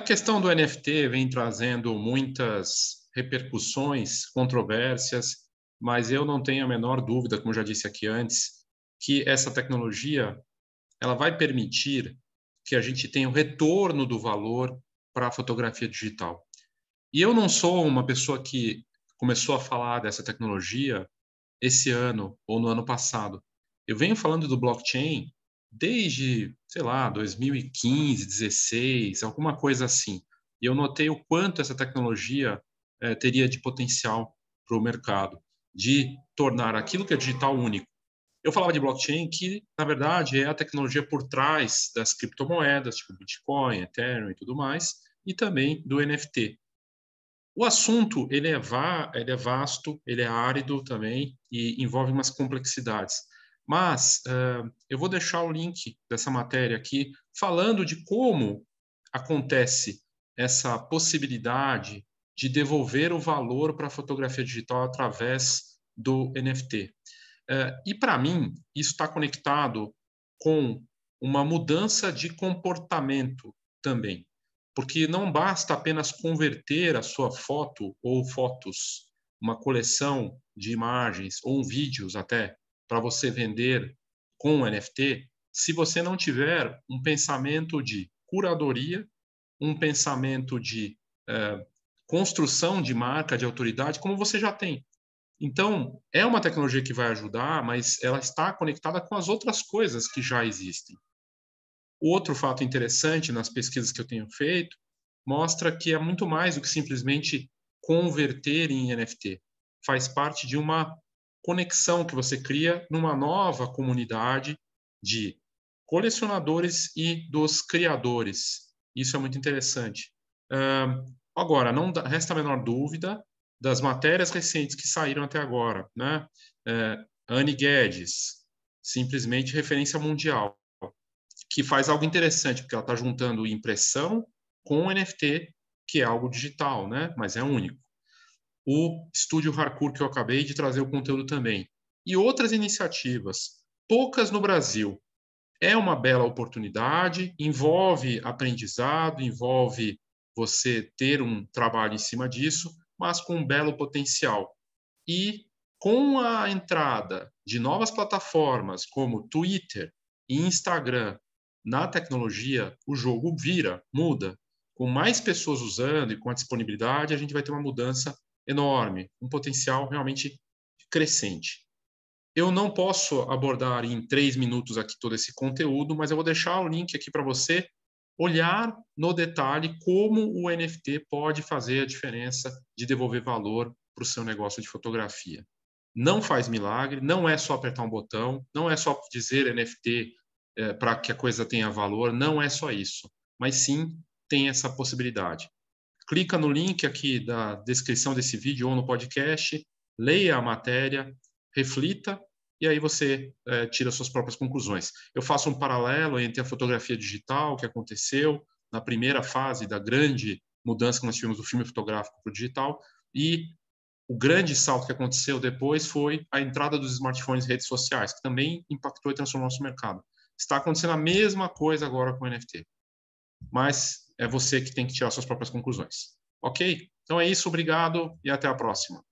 A questão do NFT vem trazendo muitas repercussões, controvérsias, mas eu não tenho a menor dúvida, como já disse aqui antes, que essa tecnologia ela vai permitir que a gente tenha o um retorno do valor para a fotografia digital. E eu não sou uma pessoa que começou a falar dessa tecnologia esse ano ou no ano passado. Eu venho falando do blockchain desde, sei lá, 2015, 16, alguma coisa assim. E eu notei o quanto essa tecnologia é, teria de potencial para o mercado, de tornar aquilo que é digital único. Eu falava de blockchain, que na verdade é a tecnologia por trás das criptomoedas, tipo Bitcoin, Ethereum e tudo mais, e também do NFT. O assunto ele é, va ele é vasto, ele é árido também e envolve umas complexidades. Mas uh, eu vou deixar o link dessa matéria aqui falando de como acontece essa possibilidade de devolver o valor para a fotografia digital através do NFT. Uh, eh, e para mim, isso está conectado com uma mudança de comportamento também, porque não basta apenas converter a sua foto ou fotos, uma coleção de imagens ou vídeos até, para você vender com o NFT se você não tiver um pensamento de curadoria, um pensamento de eh, construção de marca, de autoridade, como você já tem. Então, é uma tecnologia que vai ajudar, mas ela está conectada com as outras coisas que já existem. Outro fato interessante nas pesquisas que eu tenho feito mostra que é muito mais do que simplesmente converter em NFT. Faz parte de uma conexão que você cria numa nova comunidade de colecionadores e dos criadores. Isso é muito interessante. Uh, agora, não resta a menor dúvida das matérias recentes que saíram até agora. Né? Uh, Anne Guedes, simplesmente referência mundial, que faz algo interessante, porque ela está juntando impressão com NFT, que é algo digital, né? mas é único o Estúdio Harcourt que eu acabei de trazer o conteúdo também, e outras iniciativas, poucas no Brasil. É uma bela oportunidade, envolve aprendizado, envolve você ter um trabalho em cima disso, mas com um belo potencial. E com a entrada de novas plataformas como Twitter e Instagram na tecnologia, o jogo vira, muda. Com mais pessoas usando e com a disponibilidade, a gente vai ter uma mudança enorme, um potencial realmente crescente. Eu não posso abordar em três minutos aqui todo esse conteúdo, mas eu vou deixar o link aqui para você olhar no detalhe como o NFT pode fazer a diferença de devolver valor para o seu negócio de fotografia. Não faz milagre, não é só apertar um botão, não é só dizer NFT é, eh, para que a coisa tenha valor, não é só isso, mas sim tem essa possibilidade clica no link aqui da descrição desse vídeo ou no podcast, leia a matéria, reflita e aí você é, tira suas próprias conclusões. Eu faço um paralelo entre a fotografia digital, que aconteceu na primeira fase da grande mudança que nós tivemos do filme fotográfico para o digital, e o grande salto que aconteceu depois foi a entrada dos smartphones e redes sociais, que também impactou e transformou nosso mercado. Está acontecendo a mesma coisa agora com o NFT. Mas é você que tem que tirar suas próprias conclusões. Ok? Então é isso, obrigado e até a próxima.